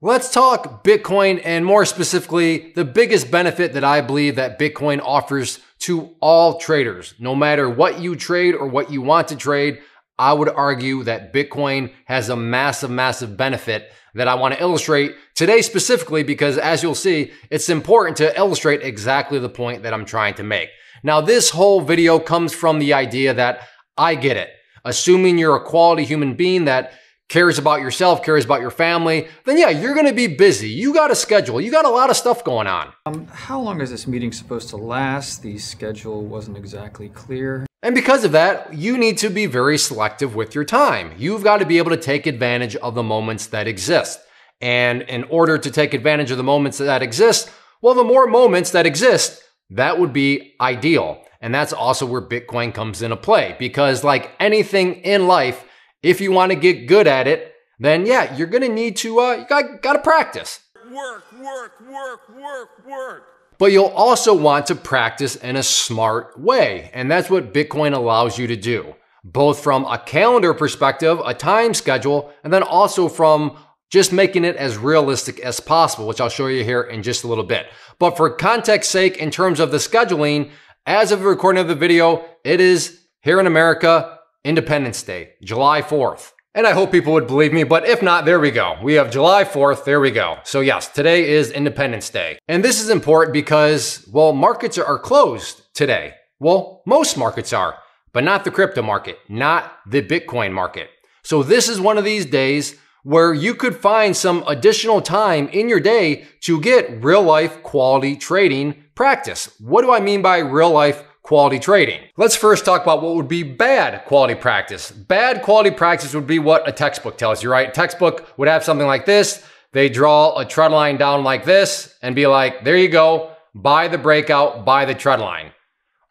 Let's talk Bitcoin and more specifically, the biggest benefit that I believe that Bitcoin offers to all traders. No matter what you trade or what you want to trade, I would argue that Bitcoin has a massive, massive benefit that I want to illustrate today specifically because as you'll see, it's important to illustrate exactly the point that I'm trying to make. Now, this whole video comes from the idea that I get it. Assuming you're a quality human being that cares about yourself, cares about your family, then yeah, you're gonna be busy. You got a schedule, you got a lot of stuff going on. Um, how long is this meeting supposed to last? The schedule wasn't exactly clear. And because of that, you need to be very selective with your time. You've got to be able to take advantage of the moments that exist. And in order to take advantage of the moments that exist, well, the more moments that exist, that would be ideal. And that's also where Bitcoin comes into play because like anything in life, if you want to get good at it, then yeah, you're going to need to, uh, you got, got to practice. Work, work, work, work, work. But you'll also want to practice in a smart way. And that's what Bitcoin allows you to do, both from a calendar perspective, a time schedule, and then also from just making it as realistic as possible, which I'll show you here in just a little bit. But for context sake, in terms of the scheduling, as of the recording of the video, it is here in America, Independence Day, July 4th. And I hope people would believe me, but if not, there we go. We have July 4th, there we go. So, yes, today is Independence Day. And this is important because, well, markets are closed today. Well, most markets are, but not the crypto market, not the Bitcoin market. So, this is one of these days where you could find some additional time in your day to get real life quality trading practice. What do I mean by real life quality trading. Let's first talk about what would be bad quality practice. Bad quality practice would be what a textbook tells you, right? A textbook would have something like this. They draw a trend line down like this and be like, there you go, buy the breakout, buy the trend line.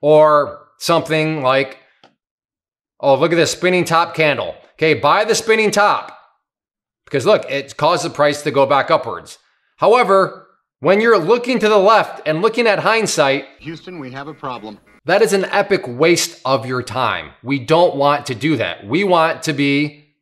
Or something like, oh, look at this spinning top candle. Okay, buy the spinning top because look, it caused the price to go back upwards. However, when you're looking to the left and looking at hindsight, Houston, we have a problem. That is an epic waste of your time. We don't want to do that. We want to be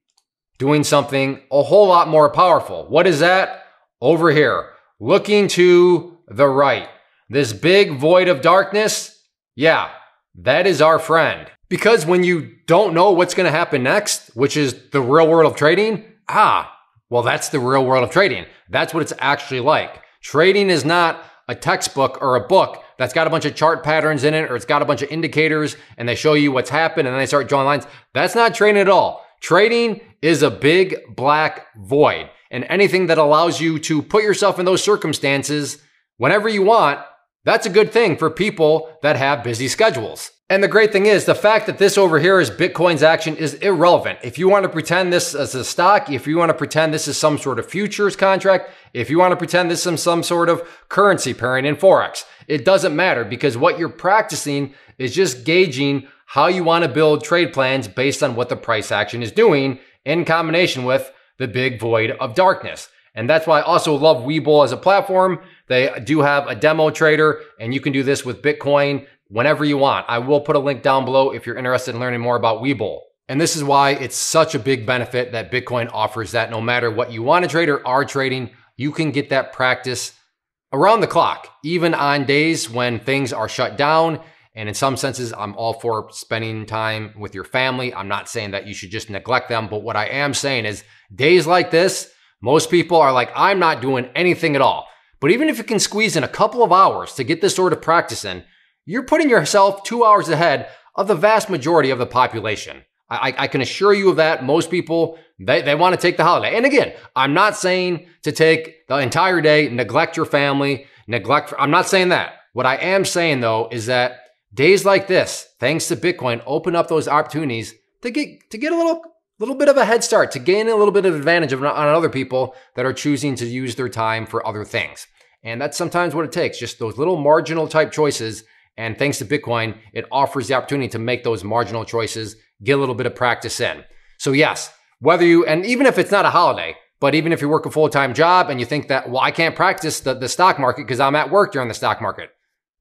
doing something a whole lot more powerful. What is that? Over here, looking to the right. This big void of darkness, yeah, that is our friend. Because when you don't know what's going to happen next, which is the real world of trading, ah, well, that's the real world of trading. That's what it's actually like. Trading is not a textbook or a book that's got a bunch of chart patterns in it or it's got a bunch of indicators and they show you what's happened and then they start drawing lines. That's not trading at all. Trading is a big black void and anything that allows you to put yourself in those circumstances whenever you want, that's a good thing for people that have busy schedules. And the great thing is the fact that this over here is Bitcoin's action is irrelevant. If you want to pretend this is a stock, if you want to pretend this is some sort of futures contract, if you want to pretend this is some sort of currency pairing in Forex, it doesn't matter because what you're practicing is just gauging how you want to build trade plans based on what the price action is doing in combination with the big void of darkness. And that's why I also love Webull as a platform. They do have a demo trader and you can do this with Bitcoin whenever you want. I will put a link down below if you're interested in learning more about Webull. And this is why it's such a big benefit that Bitcoin offers that no matter what you want to trade or are trading, you can get that practice around the clock, even on days when things are shut down. And in some senses, I'm all for spending time with your family. I'm not saying that you should just neglect them, but what I am saying is days like this, most people are like, I'm not doing anything at all. But even if you can squeeze in a couple of hours to get this sort of practice in, you're putting yourself two hours ahead of the vast majority of the population. I, I, can assure you of that. Most people, they, they want to take the holiday. And again, I'm not saying to take the entire day, neglect your family, neglect. I'm not saying that. What I am saying though is that days like this, thanks to Bitcoin, open up those opportunities to get, to get a little, little bit of a head start, to gain a little bit of advantage of, on other people that are choosing to use their time for other things. And that's sometimes what it takes, just those little marginal type choices and thanks to Bitcoin, it offers the opportunity to make those marginal choices, get a little bit of practice in. So, yes, whether you, and even if it's not a holiday, but even if you work a full time job and you think that, well, I can't practice the, the stock market because I'm at work during the stock market,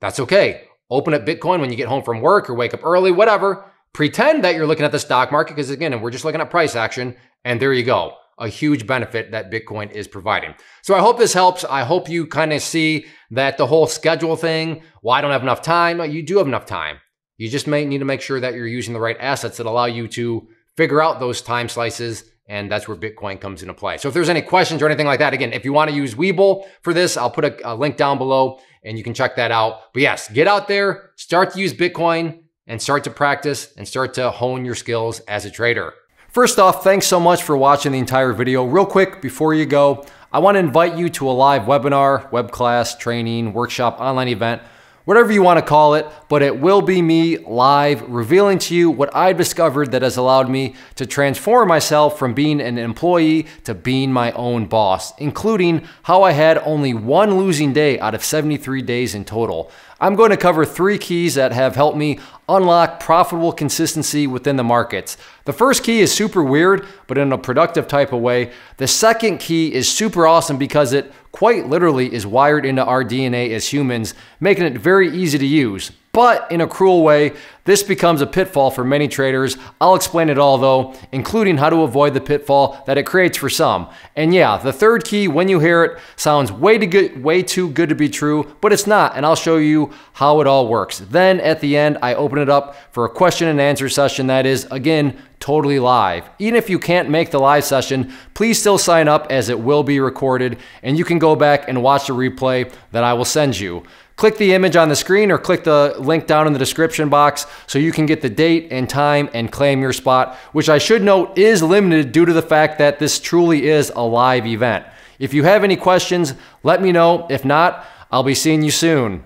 that's okay. Open up Bitcoin when you get home from work or wake up early, whatever. Pretend that you're looking at the stock market because, again, we're just looking at price action. And there you go a huge benefit that Bitcoin is providing. So I hope this helps. I hope you kind of see that the whole schedule thing, well, I don't have enough time. You do have enough time. You just may need to make sure that you're using the right assets that allow you to figure out those time slices. And that's where Bitcoin comes into play. So if there's any questions or anything like that, again, if you want to use Weeble for this, I'll put a, a link down below and you can check that out. But yes, get out there, start to use Bitcoin and start to practice and start to hone your skills as a trader. First off, thanks so much for watching the entire video. Real quick, before you go, I wanna invite you to a live webinar, web class, training, workshop, online event, whatever you wanna call it, but it will be me live revealing to you what I discovered that has allowed me to transform myself from being an employee to being my own boss, including how I had only one losing day out of 73 days in total. I'm going to cover three keys that have helped me unlock profitable consistency within the markets. The first key is super weird, but in a productive type of way. The second key is super awesome because it quite literally is wired into our DNA as humans, making it very easy to use. But in a cruel way, this becomes a pitfall for many traders. I'll explain it all though, including how to avoid the pitfall that it creates for some. And yeah, the third key, when you hear it, sounds way too good, way too good to be true, but it's not, and I'll show you how it all works. Then at the end, I open it up for a question and answer session that is, again, totally live. Even if you can't make the live session, please still sign up as it will be recorded, and you can go back and watch the replay that I will send you. Click the image on the screen or click the link down in the description box so you can get the date and time and claim your spot, which I should note is limited due to the fact that this truly is a live event. If you have any questions, let me know. If not, I'll be seeing you soon.